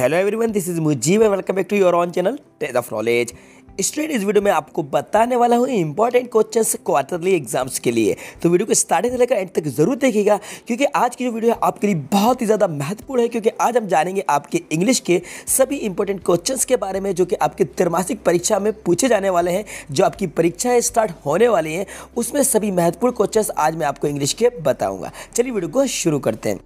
Hello everyone, this is Mujib and welcome back to your own channel, Tales of Knowledge. Student इस video में आपको बताने वाला हूँ इंपॉर्टेंट क्वेश्चन क्वार्टरली एग्जाम्स के लिए तो वीडियो को स्टार्टिंग से लेकर एंड तक जरूर देखिएगा क्योंकि आज की जो वीडियो है आपके लिए बहुत ही ज़्यादा महत्वपूर्ण है क्योंकि आज हम जानेंगे आपके इंग्लिश के सभी इंपॉर्टेंट क्वेश्चन के बारे में जो कि आपके त्रिमासिक परीक्षा में पूछे जाने वाले हैं जो आपकी परीक्षाएँ स्टार्ट होने वाली हैं उसमें सभी महत्वपूर्ण क्वेश्चन आज मैं आपको इंग्लिश के बताऊँगा चलिए वीडियो को शुरू करते हैं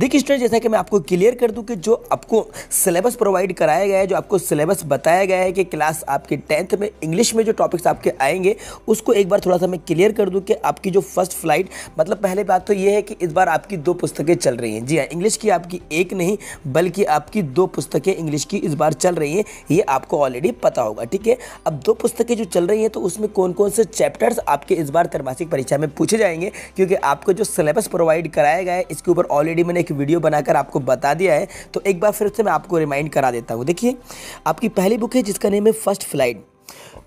देखिए स्टूडेंट जैसा कि मैं आपको क्लियर कर दूँ कि जो आपको सिलेबस प्रोवाइड कराया गया है जो आपको सिलेबस बताया गया है कि क्लास आपकी टेंथ में इंग्लिश में जो टॉपिक्स आपके आएंगे उसको एक बार थोड़ा सा मैं क्लियर कर दूँ कि आपकी जो फर्स्ट फ्लाइट मतलब पहले बात तो ये है कि इस बार आपकी दो पुस्तकें चल रही हैं जी हाँ इंग्लिश की आपकी एक नहीं बल्कि आपकी दो पुस्तकें इंग्लिश की इस बार चल रही हैं ये आपको ऑलरेडी पता होगा ठीक है अब दो पुस्तकें जो चल रही हैं तो उसमें कौन कौन से चैप्टर्स आपके इस बार त्रमासिक परीक्षा में पूछे जाएंगे क्योंकि आपको जो सिलेबस प्रोवाइड कराया गया है इसके ऊपर ऑलरेडी मैंने एक वीडियो बनाकर आपको बता दिया है तो एक बार फिर से मैं आपको रिमाइंड करा देता हूँ देखिए आपकी पहली बुक है जिसका नेम है फर्स्ट फ्लाइट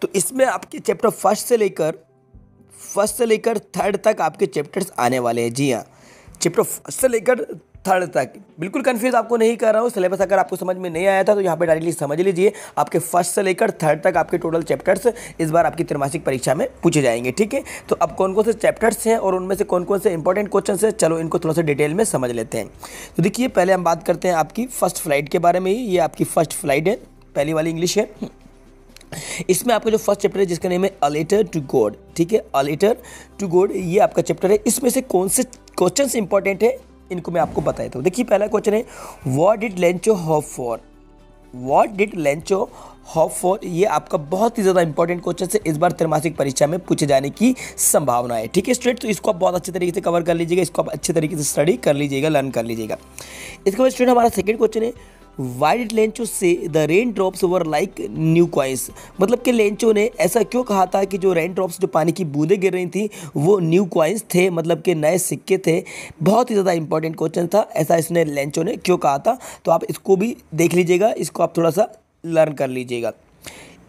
तो इसमें आपके चैप्टर फर्स्ट से लेकर फर्स्ट से लेकर थर्ड तक आपके चैप्टर्स आने वाले हैं जी हाँ चैप्टर फर्स्ट से लेकर थर्ड तक बिल्कुल कंफ्यूज आपको नहीं कर रहा हूँ सिलेबस अगर आपको समझ में नहीं आया था तो यहाँ पे डायरेक्टली समझ लीजिए आपके फर्स्ट से लेकर थर्ड तक आपके टोटल चैप्टर्स इस बार आपकी त्रिमासिक परीक्षा में पूछे जाएंगे ठीक है तो अब कौन कौन से चैप्टर्स हैं और उनमें से कौन कौन से इंपॉर्टेंट क्वेश्चन है चलो इनको थोड़ा सा डिटेल में समझ लेते हैं तो देखिए पहले हम बात करते हैं आपकी फर्स्ट फ्लाइट के बारे में ही ये आपकी फर्स्ट फ्लाइट है पहली वाली इंग्लिश है इसमें आपका जो फर्स्ट चैप्टर है जिसका नेम है अलेटर टू गॉड ठीक है अलेटर टू गॉड ये आपका चैप्टर है इसमें से कौन से क्वेश्चन इंपॉर्टेंट है इनको मैं आपको बताया था देखिए पहला क्वेश्चन है what did Lencho hope for what did Lencho hope for ये आपका बहुत ही ज़्यादा इंपॉर्टेंट क्वेश्चन है इस बार त्रिमासिक परीक्षा में पूछे जाने की संभावना है ठीक है स्टूडेंट तो इसको आप बहुत अच्छे तरीके से कवर कर लीजिएगा इसको आप अच्छे तरीके से स्टडी कर लीजिएगा लर्न कर लीजिएगा इसके बाद स्टूडेंट हमारा सेकेंड क्वेश्चन है why did Lencho say the rain drops were like new coins मतलब कि लेंचो ने ऐसा क्यों कहा था कि जो रेन ड्रॉप्स जो पानी की बूंदें गिर रही थी वो न्यू क्वाइंस थे मतलब कि नए सिक्के थे बहुत ही ज़्यादा इंपॉर्टेंट क्वेश्चन था ऐसा इसने लेंचो ने क्यों कहा था तो आप इसको भी देख लीजिएगा इसको आप थोड़ा सा लर्न कर लीजिएगा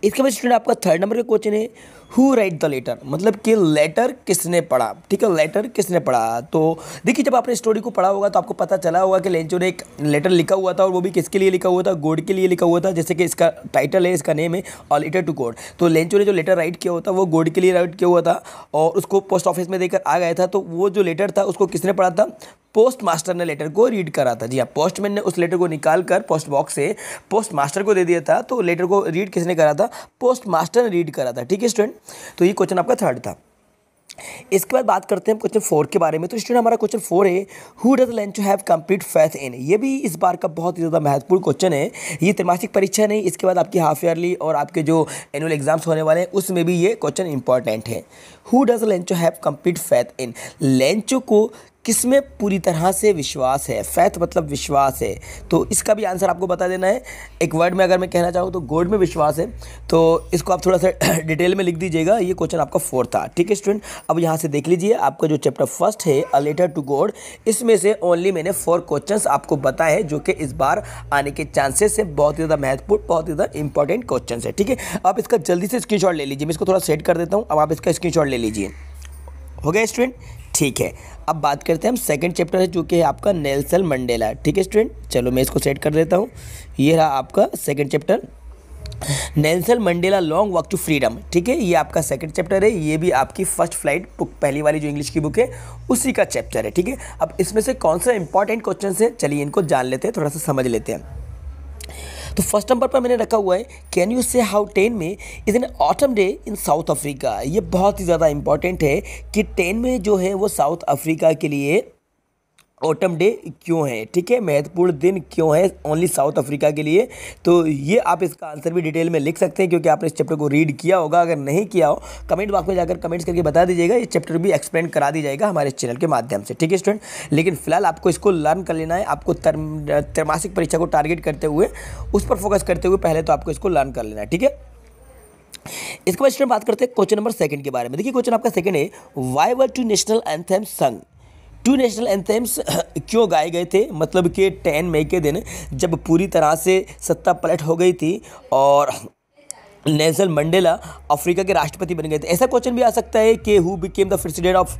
इसके बाद स्टूडेंट आपका थर्ड नंबर का क्वेश्चन है हु राइट द लेटर मतलब कि लेटर किसने पढ़ा ठीक है लेटर किसने पढ़ा तो देखिए जब आपने स्टोरी को पढ़ा होगा तो आपको पता चला होगा कि लेंचो ने एक लेटर लिखा हुआ था और वो भी किसके लिए लिखा हुआ था गोड के लिए लिखा हुआ था जैसे कि इसका टाइटल है इसका नेम है अ लेटर टू गोड तो लेंचो ने जो लेटर राइट किया हुआ था वो गोड के लिए राइट किया हुआ था और उसको पोस्ट ऑफिस में देकर आ गया था तो वो जो लेटर था उसको किसने पढ़ा था पोस्ट मास्टर ने लेटर को रीड करा था जी हाँ पोस्टमैन ने उस लेटर को निकाल कर पोस्ट बॉक्स से पोस्ट मास्टर को दे दिया था तो लेटर को रीड किसने करा था पोस्ट मास्टर ने रीड करा था ठीक है स्टूडेंट तो ये क्वेश्चन आपका थर्ड था इसके बाद बात करते हैं क्वेश्चन फोर के बारे में तो स्टूडेंट हमारा क्वेश्चन फोर है who does learn to have complete faith in ये भी इस बार का बहुत ही ज़्यादा महत्वपूर्ण क्वेश्चन है ये त्रिमासिक परीक्षा नहीं इसके बाद आपकी हाफ ईयरली और आपके जो एनुअल एग्जाम्स होने वाले हैं उसमें भी ये क्वेश्चन इंपॉर्टेंट है who does Lencho have complete faith in Lencho को किस में पूरी तरह से विश्वास है फैथ मतलब विश्वास है तो इसका भी आंसर आपको बता देना है एक वर्ड में अगर मैं कहना चाहूँ तो गॉड में विश्वास है तो इसको आप थोड़ा सा डिटेल में लिख दीजिएगा ये क्वेश्चन आपका फोर्थ था ठीक है स्टूडेंट अब यहाँ से देख लीजिए आपका जो चैप्टर फर्स्ट है अ लेटर टू गॉड इसमें से ओनली मैंने फोर क्वेश्चन आपको बताए जो कि इस बार आने के चांसेस है बहुत ही ज़्यादा महत्वपूर्ण बहुत ही ज़्यादा इंपॉर्टेंट क्वेश्चन है ठीक है आप इसका जल्दी से स्क्रीन ले लीजिए मैं इसको थोड़ा सेट कर देता हूँ अब आप इसका स्क्रीन ले लीजिए हो गया स्टूडेंट ठीक है अब बात करते हैं हम सेकंड चैप्टर है जो कि है आपका नेल्सन मंडेला ठीक है स्टूडेंट चलो मैं इसको सेट कर देता हूँ ये रहा आपका second chapter Nelson Mandela long walk to freedom ठीक है ये आपका सेकंड चैप्टर है ये भी आपकी फर्स्ट फ्लाइट बुक पहली वाली जो इंग्लिश की बुक है उसी का चैप्टर है ठीक है अब इसमें से कौन सा इंपॉर्टेंट क्वेश्चन है चलिए इनको जान लेते हैं थोड़ा सा समझ लेते हैं तो फर्स्ट नंबर पर मैंने रखा हुआ है can you say how ten May is an autumn day in South Africa ये बहुत ही ज़्यादा इंपॉर्टेंट है कि टेन में जो है वो साउथ अफ्रीका के लिए ऑटम डे क्यों है ठीक है महत्वपूर्ण दिन क्यों है ओनली साउथ अफ्रीका के लिए तो ये आप इसका आंसर भी डिटेल में लिख सकते हैं क्योंकि आपने इस चैप्टर को रीड किया होगा अगर नहीं किया हो कमेंट बॉक्स में जाकर कमेंट्स करके बता दीजिएगा ये चैप्टर भी एक्सप्लेन करा दी जाएगा हमारे चैनल के माध्यम से ठीक है स्टूडेंट लेकिन फिलहाल आपको इसको लर्न कर लेना है आपको त्रैमासिक परीक्षा को टारगेट करते हुए उस पर फोकस करते हुए पहले तो आपको इसको लर्न कर लेना है ठीक है इसके बाद स्टूडेंट बात करते हैं क्वेश्चन नंबर सेकंड के बारे में देखिए क्वेश्चन आपका सेकंड है why were two national anthems sung two national anthems क्यों गाए गए थे मतलब कि टेन मई के दिन जब पूरी तरह से सत्ता पलट हो गई थी और नेल्सन मंडेला अफ्रीका के राष्ट्रपति बन गए थे ऐसा क्वेश्चन भी आ सकता है कि who became the president of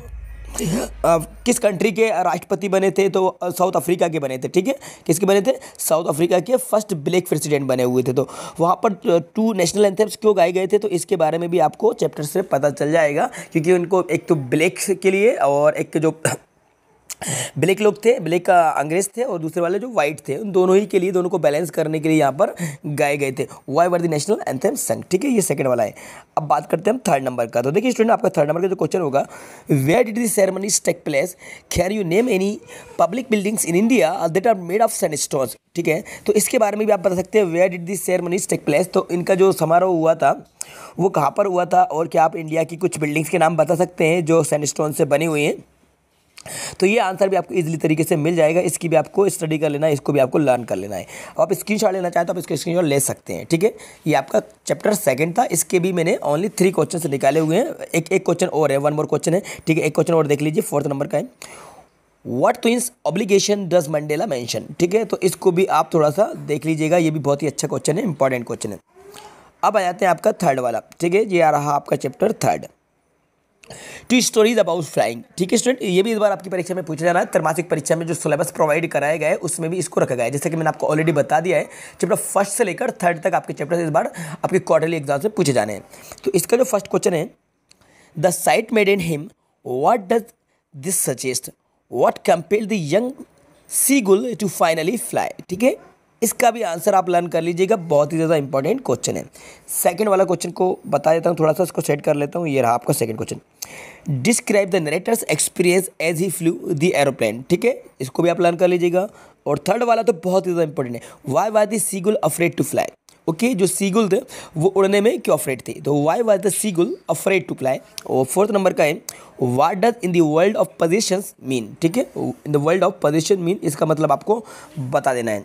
किस कंट्री के राष्ट्रपति बने थे तो साउथ uh, अफ्रीका के बने थे ठीक है किसके बने थे साउथ अफ्रीका के फर्स्ट ब्लैक प्रेसिडेंट बने हुए थे तो वहाँ पर टू नेशनल एंथम्स क्यों गाए गए थे तो इसके बारे में भी आपको चैप्टर से पता चल जाएगा क्योंकि उनको एक तो ब्लैक के लिए और एक जो ब्लैक लोग थे ब्लैक का अंग्रेज थे और दूसरे वाले जो व्हाइट थे उन दोनों ही के लिए दोनों को बैलेंस करने के लिए यहाँ पर गाए गए थे वाई वर नेशनल एंथम संग ठीक है ये सेकंड वाला है अब बात करते हैं हम थर्ड नंबर का तो देखिए स्टूडेंट आपका थर्ड नंबर का जो क्वेश्चन होगा where did this ceremonies take place खैर you name any public buildings in India that are made of sand stones ठीक है तो इसके बारे में भी आप बता सकते हैं where did this ceremonies take place तो इनका जो समारोह हुआ था वो कहाँ पर हुआ था और क्या आप इंडिया की कुछ बिल्डिंग्स के नाम बता सकते हैं जो सैंड स्टोन से बनी हुई हैं तो ये आंसर भी आपको इजीली तरीके से मिल जाएगा इसकी भी आपको स्टडी कर लेना है इसको भी आपको लर्न कर लेना है आप स्क्रीनशॉट लेना चाहें तो आप इसका स्क्रीनशॉट ले सकते हैं ठीक है ये आपका चैप्टर सेकंड था इसके भी मैंने ओनली थ्री क्वेश्चन निकाले हुए हैं एक एक क्वेश्चन और है वन मोर क्वेश्चन है ठीक है एक क्वेश्चन और देख लीजिए फोर्थ नंबर का है टू इंस ऑब्लीगेशन डज मंडेला मैंशन ठीक है तो इसको भी आप थोड़ा सा देख लीजिएगा ये भी बहुत ही अच्छा क्वेश्चन है इंपॉर्टेंट क्वेश्चन है अब आ जाते हैं आपका थर्ड वाला ठीक है ये आ रहा आपका chapter third two stories about flying ठीक है स्टूडेंट ये भी इस बार आपकी परीक्षा में पूछा जा रहा है त्रमासिक परीक्षा में जो सिलेबस प्रोवाइड कराया गया है उसमें भी इसको रखा गया है जैसे कि मैंने आपको ऑलरेडी बता दिया है चैप्टर फर्स्ट से लेकर थर्ड तक आपके चैप्टर इस बार आपके क्वार्टरली एग्जाम से पूछे जाने हैं तो इसका जो फर्स्ट क्वेश्चन है the sight made in him what does this suggest what compare the young sea gull to finally fly ठीक है इसका भी आंसर आप लर्न कर लीजिएगा बहुत ही ज़्यादा इंपॉर्टेंट क्वेश्चन है सेकंड वाला क्वेश्चन को बता देता हूँ थोड़ा सा इसको सेट कर लेता हूँ ये रहा आपका second question describe the narrator's experience as he flew the aeroplane ठीक है इसको भी आप लर्न कर लीजिएगा और थर्ड वाला तो बहुत ही ज़्यादा इंपॉर्टेंट है why why the seagull afraid to fly okay जो सीगुल थे वो उड़ने में क्यों अफ्रेड थे तो why why the seagull afraid to fly और फोर्थ नंबर का है what does in the world of position mean ठीक है in the world of position mean इसका मतलब आपको बता देना है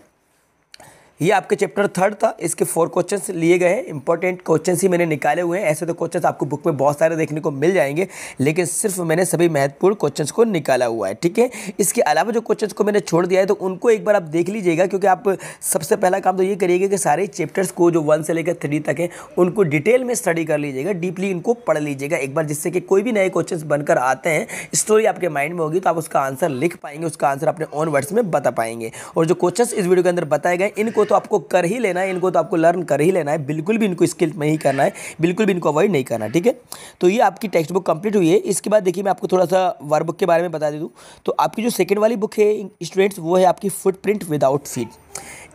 ये आपके चैप्टर थर्ड था इसके फोर क्वेश्चंस लिए गए हैं इंपॉर्टेंट क्वेश्चंस ही मैंने निकाले हुए हैं ऐसे तो क्वेश्चंस आपको बुक में बहुत सारे देखने को मिल जाएंगे लेकिन सिर्फ मैंने सभी महत्वपूर्ण क्वेश्चंस को निकाला हुआ है ठीक है इसके अलावा जो क्वेश्चंस को मैंने छोड़ दिया है तो उनको एक बार आप देख लीजिएगा क्योंकि आप सबसे पहला काम तो ये करिएगा कि सारे चैप्टर्स को जो वन से लेकर थ्री तक है उनको डिटेल में स्टडी कर लीजिएगा डीपली इनको पढ़ लीजिएगा एक बार जिससे कि कोई भी नए क्वेश्चन बनकर आते हैं स्टोरी आपके माइंड में होगी तो आप उसका आंसर लिख पाएंगे उसका आंसर अपने ऑन वर्ड्स में बता पाएंगे और जो क्वेश्चन इस वीडियो के अंदर बताए गए इनको तो आपको कर ही लेना है इनको तो आपको लर्न कर ही लेना है बिल्कुल भी इनको स्किल नहीं करना है बिल्कुल भी इनको अवॉइड नहीं करना ठीक है तो ये आपकी टेक्स्ट बुक कंप्लीट हुई है इसके बाद देखिए मैं आपको थोड़ा सा वर्क बुक के बारे में बता दे दूँ तो आपकी जो सेकेंड वाली बुक है स्टूडेंट्स वो है आपकी प्रिंट विदाउट फीड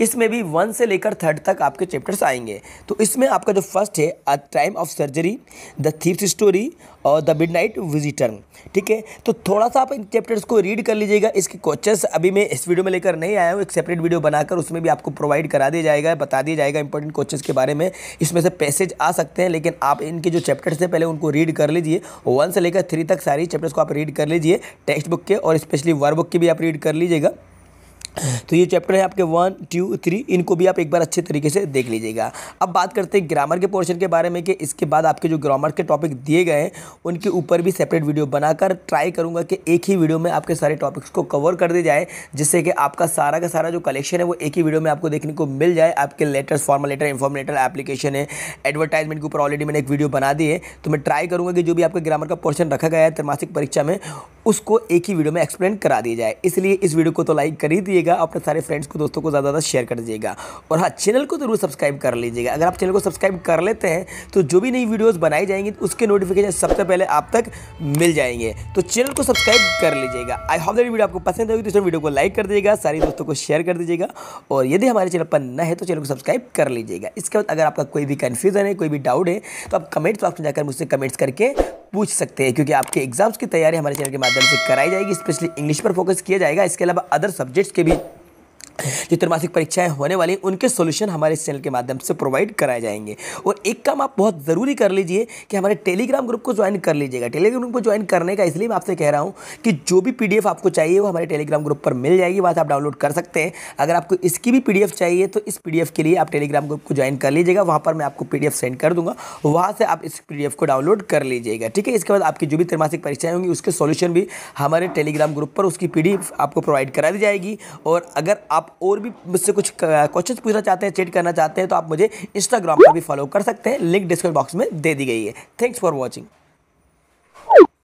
इसमें भी वन से लेकर थर्ड तक आपके चैप्टर्स आएंगे तो इसमें आपका जो फर्स्ट है a time of surgery the thief's story और द मिड नाइट विजिटर ठीक है तो थोड़ा सा आप इन चैप्टर्स को रीड कर लीजिएगा इसके क्वेश्चन अभी मैं इस वीडियो में लेकर नहीं आया हूँ एक सेपरेट वीडियो बनाकर उसमें भी आपको प्रोवाइड करा दिया जाएगा बता दिया जाएगा इंपॉर्टेंट क्वेश्चन के बारे में इसमें से पैसेज आ सकते हैं लेकिन आप इनके जो चैप्टर्स हैं पहले उनको रीड कर लीजिए वन से लेकर थ्री तक सारी चैप्टर्स को आप रीड कर लीजिए टेक्स्ट बुक के और स्पेशली वर्क बुक की भी आप रीड कर लीजिएगा तो ये चैप्टर है आपके वन टू थ्री इनको भी आप एक बार अच्छे तरीके से देख लीजिएगा अब बात करते हैं ग्रामर के पोर्शन के बारे में कि इसके बाद आपके जो ग्रामर के टॉपिक दिए गए हैं उनके ऊपर भी सेपरेट वीडियो बनाकर ट्राई करूंगा कि एक ही वीडियो में आपके सारे टॉपिक्स को कवर कर दिया जाए जिससे कि आपका सारा का सारा जो कलेक्शन है वो एक ही वीडियो में आपको देखने को मिल जाए आपके letters formal letter informal letter application है एडवर्टाइजमेंट के ऊपर ऑलरेडी मैंने एक वीडियो बना दी है तो मैं ट्राई करूँगा कि जो भी आपके ग्रामर का पोर्शन रखा गया है त्रैमासिक परीक्षा में उसको एक ही वीडियो में एक्सप्लेन करा दिया जाए इसलिए इस वीडियो को तो लाइक कर ही दिए दीजिएगा अपने सारे फ्रेंड्स को दोस्तों को ज़्यादा ज़्यादा शेयर कर दीजिएगा और हाँ चैनल को ज़रूर सब्सक्राइब कर लीजिएगा अगर आप चैनल को सब्सक्राइब कर लेते हैं तो जो भी नई वीडियोज़ बनाई जाएंगी उसके नोटिफिकेशन सबसे पहले आप तक मिल जाएंगे तो चैनल को सब्सक्राइब कर लीजिएगा आई होप दैट वीडियो आपको पसंद होगी तो इस वीडियो को लाइक कर दीजिएगा सारे दोस्तों को शेयर कर दीजिएगा और यदि हमारे चैनल पर न है तो चैनल को सब्सक्राइब कर लीजिएगा इसके बाद अगर आपका कोई भी कन्फ्यूज़न है कोई भी डाउट है तो आप कमेंट्स बॉक्स में जाकर मुझसे कमेंट्स करके पूछ सकते हैं क्योंकि आपके एग्जाम्स की तैयारी हमारे चैनल के माध्यम से कराई जाएगी स्पेशली इंग्लिश पर फोकस किया जाएगा इसके अलावा अदर सब्जेक्ट्स के भी जो त्रैमासिक परीक्षाएं होने वाली हैं उनके सोल्यूशन हमारे इस चैनल के माध्यम से प्रोवाइड कराए जाएंगे और एक काम आप बहुत ज़रूरी कर लीजिए कि हमारे टेलीग्राम ग्रुप को ज्वाइन कर लीजिएगा टेलीग्राम ग्रुप को ज्वाइन करने का इसलिए मैं आपसे कह रहा हूँ कि जो भी पी आपको चाहिए वो हमारे टेलीग्राम ग्रुप पर मिल जाएगी वहाँ से आप डाउनलोड कर सकते हैं अगर आपको इसकी भी पी चाहिए तो इस पी के लिए आप टेलीग्राम ग्रुप को ज्वाइन कर लीजिएगा वहाँ पर मैं आपको पी सेंड कर दूँगा वहाँ से आप इस पी को डाउनलोड कर लीजिएगा ठीक है इसके बाद आपकी जो भी त्रिमासिक परीक्षाएँ होंगी उसके सोल्यूशन भी हमारे टेलीग्राम ग्रुप पर उसकी पी आपको प्रोवाइड करा दी जाएगी और अगर आप और भी मुझसे कुछ क्वेश्चन पूछना चाहते हैं चेट करना चाहते हैं तो आप मुझे इंस्टाग्राम पर भी फॉलो कर सकते हैं लिंक डिस्क्रिप्शन बॉक्स में दे दी गई है थैंक्स फॉर वॉचिंग